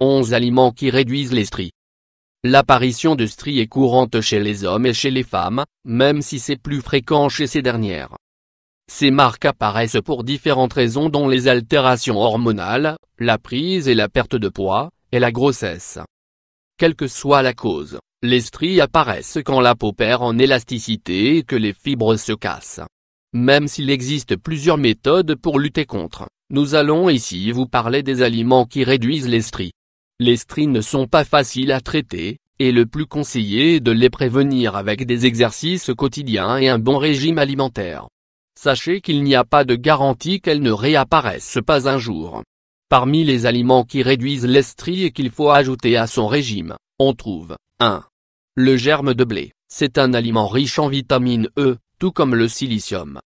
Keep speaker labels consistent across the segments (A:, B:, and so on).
A: 11 aliments qui réduisent les stries. L'apparition de stries est courante chez les hommes et chez les femmes, même si c'est plus fréquent chez ces dernières. Ces marques apparaissent pour différentes raisons dont les altérations hormonales, la prise et la perte de poids, et la grossesse. Quelle que soit la cause, les stries apparaissent quand la peau perd en élasticité et que les fibres se cassent. Même s'il existe plusieurs méthodes pour lutter contre, nous allons ici vous parler des aliments qui réduisent les stries. Les stries ne sont pas faciles à traiter, et le plus conseillé est de les prévenir avec des exercices quotidiens et un bon régime alimentaire. Sachez qu'il n'y a pas de garantie qu'elles ne réapparaissent pas un jour. Parmi les aliments qui réduisent l'estrie et qu'il faut ajouter à son régime, on trouve 1. Le germe de blé, c'est un aliment riche en vitamine E, tout comme le silicium.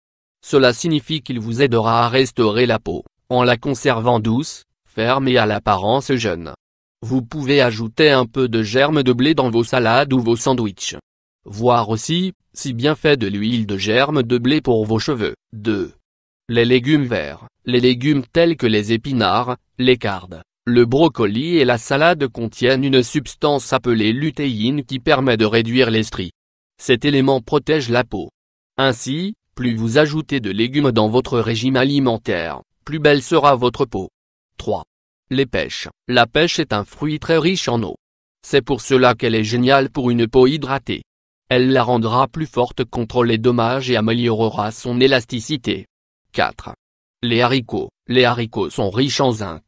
A: Cela signifie qu'il vous aidera à restaurer la peau, en la conservant douce, ferme et à l'apparence jeune. Vous pouvez ajouter un peu de germe de blé dans vos salades ou vos sandwichs. Voir aussi, si bien fait de l'huile de germe de blé pour vos cheveux. 2. Les légumes verts. Les légumes tels que les épinards, les cardes, le brocoli et la salade contiennent une substance appelée lutéine qui permet de réduire les stries. Cet élément protège la peau. Ainsi, plus vous ajoutez de légumes dans votre régime alimentaire, plus belle sera votre peau. 3. Les pêches. La pêche est un fruit très riche en eau. C'est pour cela qu'elle est géniale pour une peau hydratée. Elle la rendra plus forte contre les dommages et améliorera son élasticité. 4. Les haricots. Les haricots sont riches en zinc.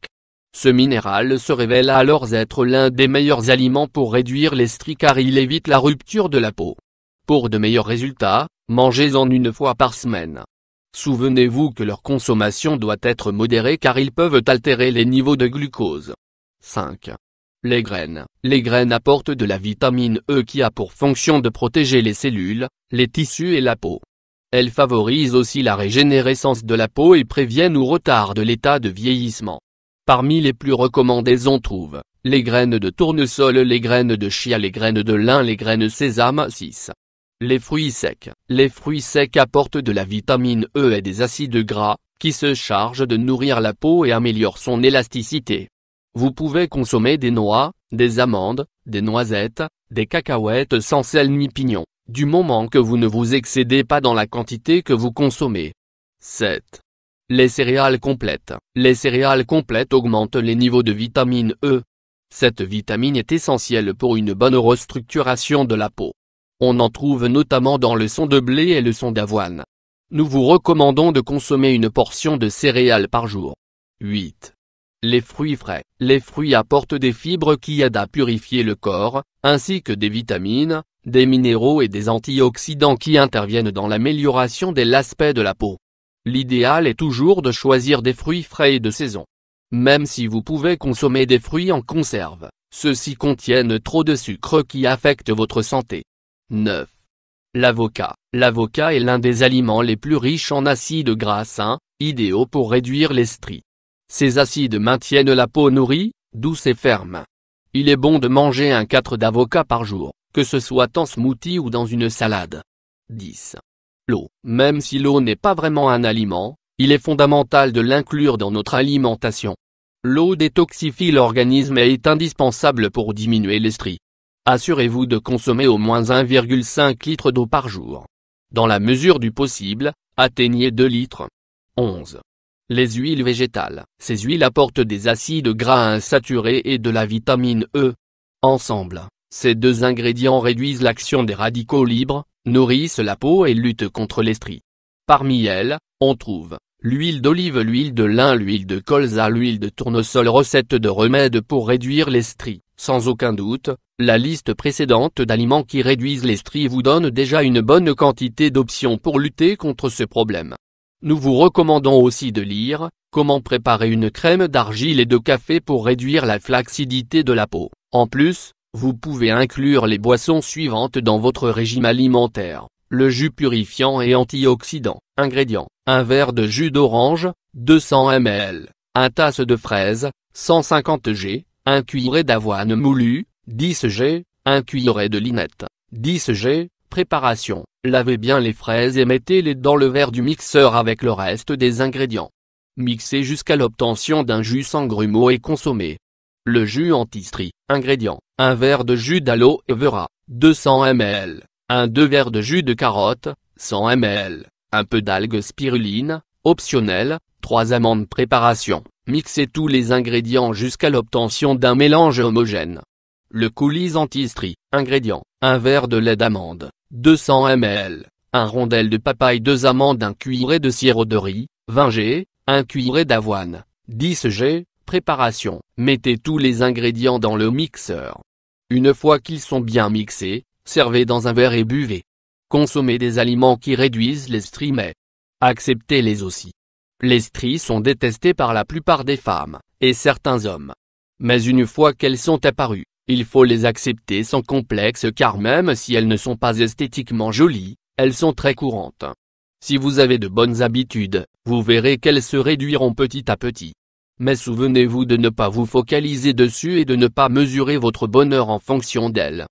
A: Ce minéral se révèle alors être l'un des meilleurs aliments pour réduire les stries car il évite la rupture de la peau. Pour de meilleurs résultats, mangez-en une fois par semaine. Souvenez-vous que leur consommation doit être modérée car ils peuvent altérer les niveaux de glucose. 5. Les graines. Les graines apportent de la vitamine E qui a pour fonction de protéger les cellules, les tissus et la peau. Elles favorisent aussi la régénérescence de la peau et préviennent ou retardent l'état de vieillissement. Parmi les plus recommandées on trouve, les graines de tournesol, les graines de chia, les graines de lin, les graines sésame 6. Les fruits secs. Les fruits secs apportent de la vitamine E et des acides gras, qui se chargent de nourrir la peau et améliorent son élasticité. Vous pouvez consommer des noix, des amandes, des noisettes, des cacahuètes sans sel ni pignon, du moment que vous ne vous excédez pas dans la quantité que vous consommez. 7. Les céréales complètes. Les céréales complètes augmentent les niveaux de vitamine E. Cette vitamine est essentielle pour une bonne restructuration de la peau. On en trouve notamment dans le son de blé et le son d'avoine. Nous vous recommandons de consommer une portion de céréales par jour. 8. Les fruits frais. Les fruits apportent des fibres qui aident à purifier le corps, ainsi que des vitamines, des minéraux et des antioxydants qui interviennent dans l'amélioration de l'aspect de la peau. L'idéal est toujours de choisir des fruits frais et de saison. Même si vous pouvez consommer des fruits en conserve, ceux-ci contiennent trop de sucre qui affecte votre santé. 9. L'avocat. L'avocat est l'un des aliments les plus riches en acides gras sains, idéaux pour réduire les Ces acides maintiennent la peau nourrie, douce et ferme. Il est bon de manger un 4 d'avocat par jour, que ce soit en smoothie ou dans une salade. 10. L'eau. Même si l'eau n'est pas vraiment un aliment, il est fondamental de l'inclure dans notre alimentation. L'eau détoxifie l'organisme et est indispensable pour diminuer les Assurez-vous de consommer au moins 1,5 litre d'eau par jour. Dans la mesure du possible, atteignez 2 litres. 11. Les huiles végétales. Ces huiles apportent des acides gras insaturés et de la vitamine E. Ensemble, ces deux ingrédients réduisent l'action des radicaux libres, nourrissent la peau et luttent contre l'estrie. Parmi elles, on trouve l'huile d'olive, l'huile de lin, l'huile de colza, l'huile de tournesol, recette de remède pour réduire l'estrie. Sans aucun doute, la liste précédente d'aliments qui réduisent les stries vous donne déjà une bonne quantité d'options pour lutter contre ce problème. Nous vous recommandons aussi de lire « Comment préparer une crème d'argile et de café pour réduire la flaccidité de la peau ». En plus, vous pouvez inclure les boissons suivantes dans votre régime alimentaire. Le jus purifiant et antioxydant. Ingrédients. Un verre de jus d'orange, 200 ml. Un tasse de fraises, 150 g. Un cuiré d'avoine moulue, 10 g, un cuillerée de linette, 10 g, préparation, lavez bien les fraises et mettez-les dans le verre du mixeur avec le reste des ingrédients. Mixez jusqu'à l'obtention d'un jus sans grumeaux et consommez. Le jus anti-strie, ingrédients, Un verre de jus d'aloe vera, 200 ml, Un deux verres de jus de carotte, 100 ml, un peu d'algue spiruline, optionnel, Trois amandes préparation. Mixez tous les ingrédients jusqu'à l'obtention d'un mélange homogène. Le coulis anti-strie. Ingrédients. Un verre de lait d'amande, 200 ml, un rondelle de papaye, deux amandes, un cuillerée de sirop de riz, 20 g, un cuillerée d'avoine, 10 g. Préparation. Mettez tous les ingrédients dans le mixeur. Une fois qu'ils sont bien mixés, servez dans un verre et buvez. Consommez des aliments qui réduisent les stries mais acceptez-les aussi. Les stries sont détestées par la plupart des femmes, et certains hommes. Mais une fois qu'elles sont apparues, il faut les accepter sans complexe car même si elles ne sont pas esthétiquement jolies, elles sont très courantes. Si vous avez de bonnes habitudes, vous verrez qu'elles se réduiront petit à petit. Mais souvenez-vous de ne pas vous focaliser dessus et de ne pas mesurer votre bonheur en fonction d'elles.